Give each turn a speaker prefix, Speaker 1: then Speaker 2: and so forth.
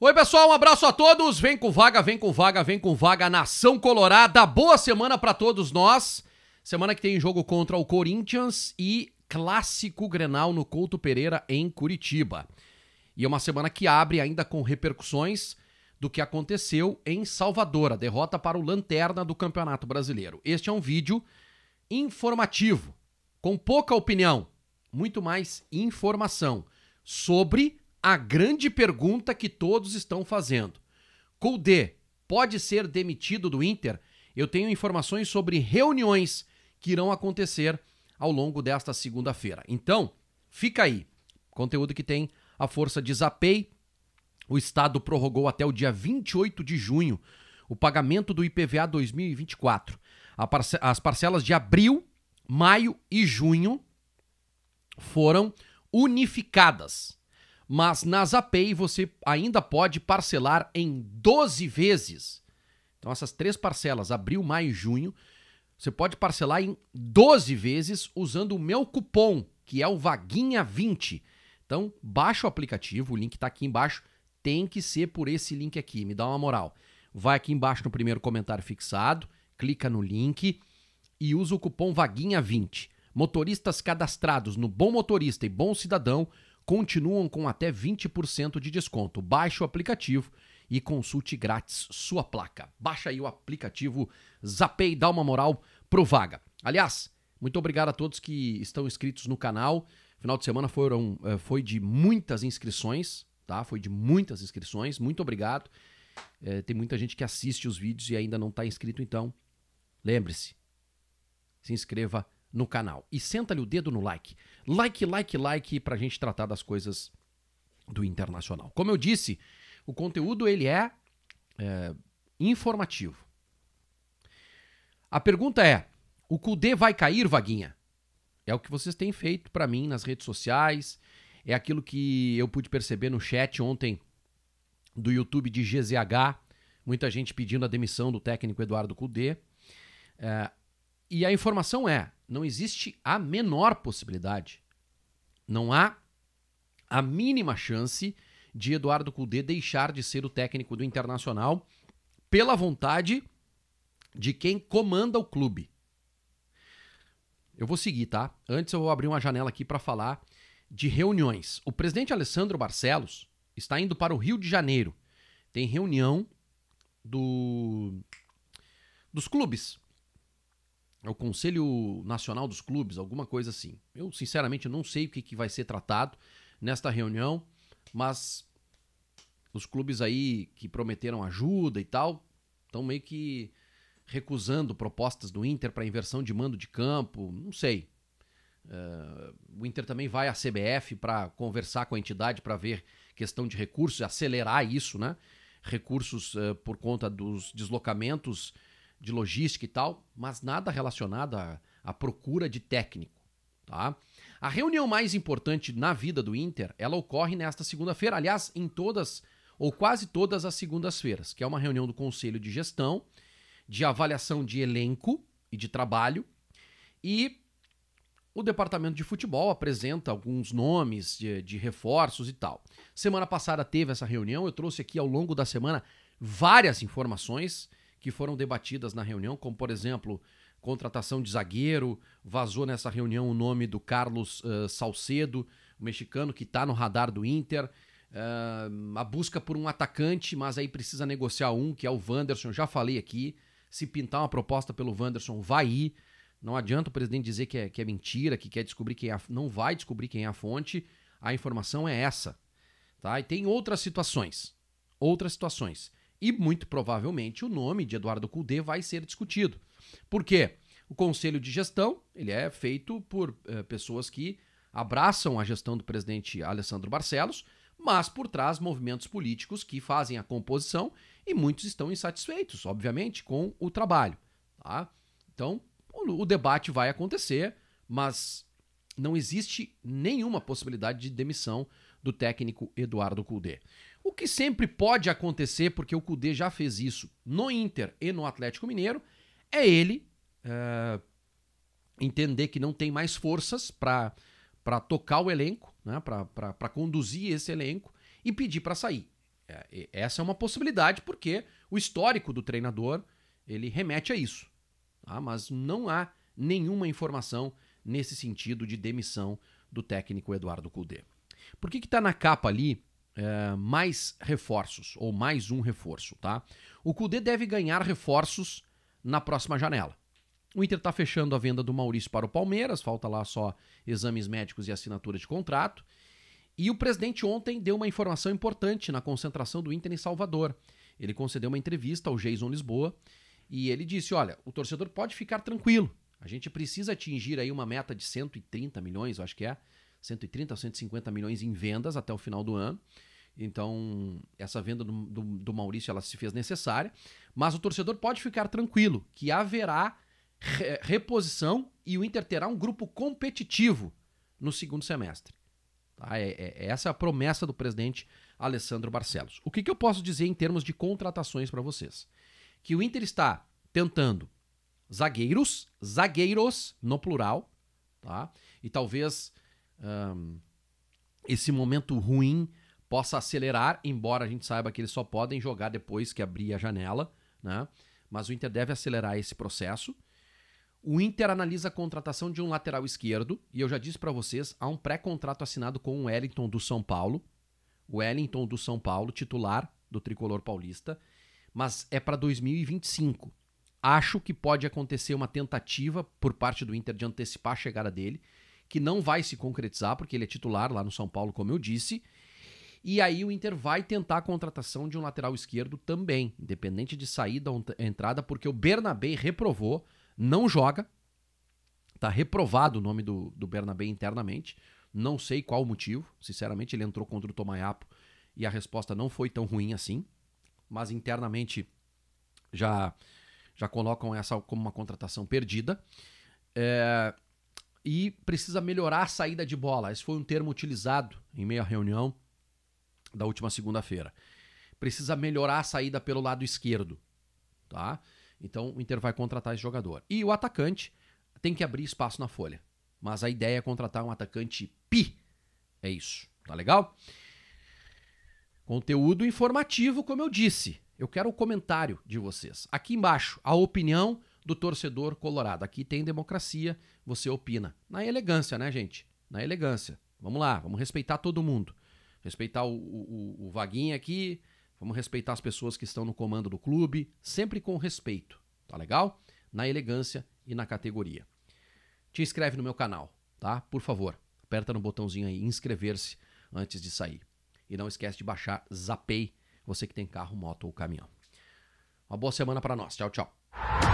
Speaker 1: Oi, pessoal, um abraço a todos. Vem com vaga, vem com vaga, vem com vaga, nação colorada. Boa semana para todos nós. Semana que tem jogo contra o Corinthians e clássico Grenal no Couto Pereira em Curitiba. E é uma semana que abre ainda com repercussões do que aconteceu em Salvador, a derrota para o Lanterna do Campeonato Brasileiro. Este é um vídeo informativo, com pouca opinião, muito mais informação sobre a grande pergunta que todos estão fazendo. Koudé pode ser demitido do Inter? Eu tenho informações sobre reuniões que irão acontecer ao longo desta segunda-feira. Então, fica aí. Conteúdo que tem a força de Zapay. O Estado prorrogou até o dia 28 de junho o pagamento do IPVA 2024. as parcelas de abril, maio e junho foram unificadas mas na Zapay você ainda pode parcelar em 12 vezes. Então essas três parcelas, abril, maio e junho, você pode parcelar em 12 vezes usando o meu cupom, que é o Vaguinha20. Então baixa o aplicativo, o link está aqui embaixo, tem que ser por esse link aqui, me dá uma moral. Vai aqui embaixo no primeiro comentário fixado, clica no link e usa o cupom Vaguinha20. Motoristas cadastrados no Bom Motorista e Bom Cidadão continuam com até 20% de desconto. Baixe o aplicativo e consulte grátis sua placa. Baixa aí o aplicativo Zapei, dá uma moral pro Vaga. Aliás, muito obrigado a todos que estão inscritos no canal. Final de semana foram, eh, foi de muitas inscrições, tá? Foi de muitas inscrições. Muito obrigado. É, tem muita gente que assiste os vídeos e ainda não está inscrito, então lembre-se, se inscreva no canal. E senta-lhe o dedo no like. Like, like, like para a gente tratar das coisas do internacional. Como eu disse, o conteúdo ele é, é informativo. A pergunta é: o Cudê vai cair, Vaguinha? É o que vocês têm feito para mim nas redes sociais, é aquilo que eu pude perceber no chat ontem do YouTube de GZH, muita gente pedindo a demissão do técnico Eduardo Cudê. É, e a informação é: não existe a menor possibilidade. Não há a mínima chance de Eduardo Cudê deixar de ser o técnico do Internacional pela vontade de quem comanda o clube. Eu vou seguir, tá? Antes eu vou abrir uma janela aqui para falar de reuniões. O presidente Alessandro Barcelos está indo para o Rio de Janeiro. Tem reunião do dos clubes é o Conselho Nacional dos Clubes, alguma coisa assim. Eu, sinceramente, não sei o que, que vai ser tratado nesta reunião, mas os clubes aí que prometeram ajuda e tal estão meio que recusando propostas do Inter para inversão de mando de campo, não sei. Uh, o Inter também vai à CBF para conversar com a entidade para ver questão de recursos, acelerar isso, né? Recursos uh, por conta dos deslocamentos de logística e tal, mas nada relacionado à, à procura de técnico. Tá? A reunião mais importante na vida do Inter, ela ocorre nesta segunda-feira, aliás, em todas ou quase todas as segundas-feiras, que é uma reunião do Conselho de Gestão, de avaliação de elenco e de trabalho, e o departamento de futebol apresenta alguns nomes de, de reforços e tal. Semana passada teve essa reunião, eu trouxe aqui ao longo da semana várias informações que foram debatidas na reunião, como por exemplo, contratação de zagueiro, vazou nessa reunião o nome do Carlos uh, Salcedo, o mexicano que está no radar do Inter, uh, a busca por um atacante, mas aí precisa negociar um, que é o Wanderson, já falei aqui, se pintar uma proposta pelo Wanderson, vai ir, não adianta o presidente dizer que é, que é mentira, que quer descobrir quem é a, não vai descobrir quem é a fonte, a informação é essa, tá? E tem outras situações, outras situações. E muito provavelmente o nome de Eduardo Cudê vai ser discutido. Por quê? O conselho de gestão ele é feito por eh, pessoas que abraçam a gestão do presidente Alessandro Barcelos, mas por trás movimentos políticos que fazem a composição e muitos estão insatisfeitos, obviamente, com o trabalho. Tá? Então, o, o debate vai acontecer, mas não existe nenhuma possibilidade de demissão do técnico Eduardo Cudê. O que sempre pode acontecer, porque o Kudê já fez isso no Inter e no Atlético Mineiro, é ele eh, entender que não tem mais forças para tocar o elenco, né, para conduzir esse elenco e pedir para sair. É, essa é uma possibilidade, porque o histórico do treinador ele remete a isso. Tá? Mas não há nenhuma informação nesse sentido de demissão do técnico Eduardo Kudê. Por que está na capa ali eh, mais reforços, ou mais um reforço, tá? O Cudê deve ganhar reforços na próxima janela. O Inter está fechando a venda do Maurício para o Palmeiras, falta lá só exames médicos e assinatura de contrato. E o presidente ontem deu uma informação importante na concentração do Inter em Salvador. Ele concedeu uma entrevista ao Jason Lisboa e ele disse: Olha, o torcedor pode ficar tranquilo. A gente precisa atingir aí uma meta de 130 milhões, eu acho que é, 130 ou 150 milhões em vendas até o final do ano. Então, essa venda do, do, do Maurício ela se fez necessária, mas o torcedor pode ficar tranquilo que haverá re reposição e o Inter terá um grupo competitivo no segundo semestre. Tá? É, é, é essa é a promessa do presidente Alessandro Barcelos. O que, que eu posso dizer em termos de contratações para vocês? Que o Inter está tentando zagueiros, zagueiros no plural, tá? E talvez um, esse momento ruim possa acelerar, embora a gente saiba que eles só podem jogar depois que abrir a janela, né? Mas o Inter deve acelerar esse processo. O Inter analisa a contratação de um lateral esquerdo, e eu já disse para vocês, há um pré-contrato assinado com o Wellington do São Paulo. O Wellington do São Paulo, titular do tricolor paulista, mas é para 2025. Acho que pode acontecer uma tentativa por parte do Inter de antecipar a chegada dele, que não vai se concretizar porque ele é titular lá no São Paulo, como eu disse, e aí o Inter vai tentar a contratação de um lateral esquerdo também, independente de saída ou entrada, porque o Bernabé reprovou, não joga. Tá reprovado o nome do, do Bernabé internamente. Não sei qual o motivo. Sinceramente, ele entrou contra o Tomayapo e a resposta não foi tão ruim assim. Mas internamente já já colocam essa como uma contratação perdida. É, e precisa melhorar a saída de bola. Esse foi um termo utilizado em meia reunião da última segunda-feira. Precisa melhorar a saída pelo lado esquerdo, tá? Então o Inter vai contratar esse jogador. E o atacante tem que abrir espaço na folha. Mas a ideia é contratar um atacante pi. É isso, tá legal? Conteúdo informativo, como eu disse. Eu quero o comentário de vocês. Aqui embaixo, a opinião do torcedor colorado. Aqui tem democracia, você opina. Na elegância, né, gente? Na elegância. Vamos lá, vamos respeitar todo mundo respeitar o, o, o Vaguinha aqui, vamos respeitar as pessoas que estão no comando do clube, sempre com respeito, tá legal? Na elegância e na categoria. Te inscreve no meu canal, tá? Por favor, aperta no botãozinho aí, inscrever-se antes de sair. E não esquece de baixar Zapay, você que tem carro, moto ou caminhão. Uma boa semana para nós. Tchau, tchau.